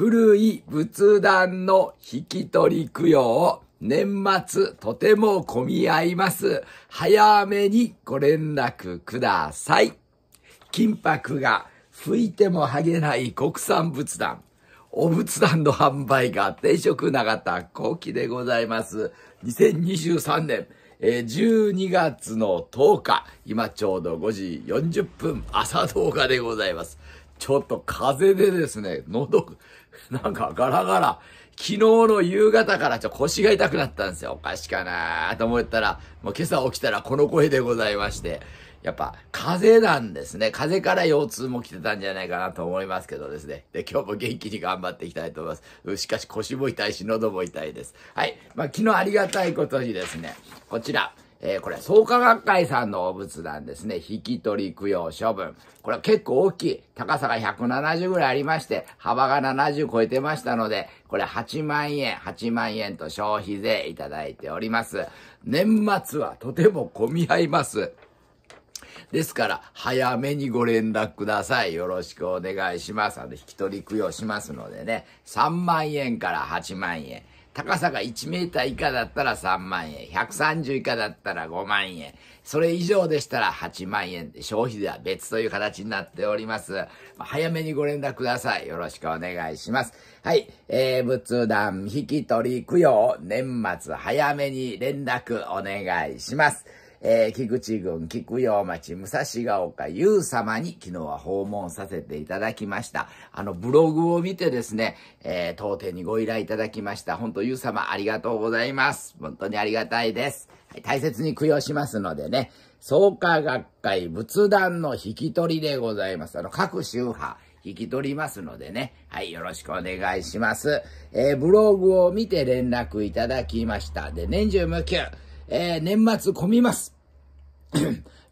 古い仏壇の引き取り供養、年末とても混み合います。早めにご連絡ください。金箔が吹いても剥げない国産仏壇。お仏壇の販売が定食長田後期でございます。2023年、12月の10日、今ちょうど5時40分朝動画でございます。ちょっと風でですね、喉、なんかガラガラ、昨日の夕方からちょっと腰が痛くなったんですよ。おかしかなと思ったら、もう今朝起きたらこの声でございまして、やっぱ風邪なんですね。風邪から腰痛も来てたんじゃないかなと思いますけどですね。で、今日も元気に頑張っていきたいと思います。しかし腰も痛いし、喉も痛いです。はい。まあ、昨日ありがたいことにですね、こちら。えー、これ創価学会さんのお仏壇ですね。引き取り供養処分。これは結構大きい。高さが170ぐらいありまして、幅が70超えてましたので、これ8万円、8万円と消費税いただいております。年末はとても混み合います。ですから、早めにご連絡ください。よろしくお願いします。あの、引き取り供養しますのでね、3万円から8万円。高さが1メーター以下だったら3万円、130以下だったら5万円、それ以上でしたら8万円、消費税は別という形になっております。早めにご連絡ください。よろしくお願いします。はい、えー、仏壇引き取り供養、年末早めに連絡お願いします。えー、菊池郡菊陽町武蔵ヶ丘優様に昨日は訪問させていただきました。あの、ブログを見てですね、えー、当店にご依頼いただきました。本当優様ありがとうございます。本当にありがたいです。はい、大切に供養しますのでね、創価学会仏壇の引き取りでございます。あの、各宗派、引き取りますのでね。はい、よろしくお願いします。えー、ブログを見て連絡いただきました。で、年中無休。えー、年末混みます。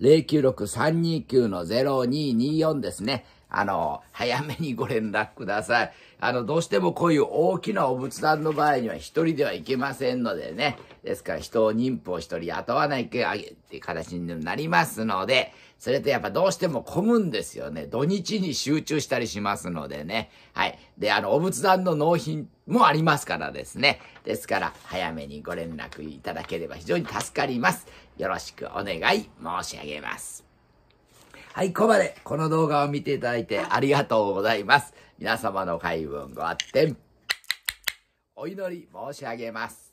096-329-0224 ですね。あの、早めにご連絡ください。あの、どうしてもこういう大きなお仏壇の場合には一人ではいけませんのでね。ですから人を妊婦を一人雇わないけあげって形になりますので、それとやっぱどうしても混むんですよね。土日に集中したりしますのでね。はい。で、あの、お仏壇の納品もありますからですね。ですから、早めにご連絡いただければ非常に助かります。よろしくお願い申し上げます。はい、ここまでこの動画を見ていただいてありがとうございます。皆様の開運ごあってお祈り申し上げます。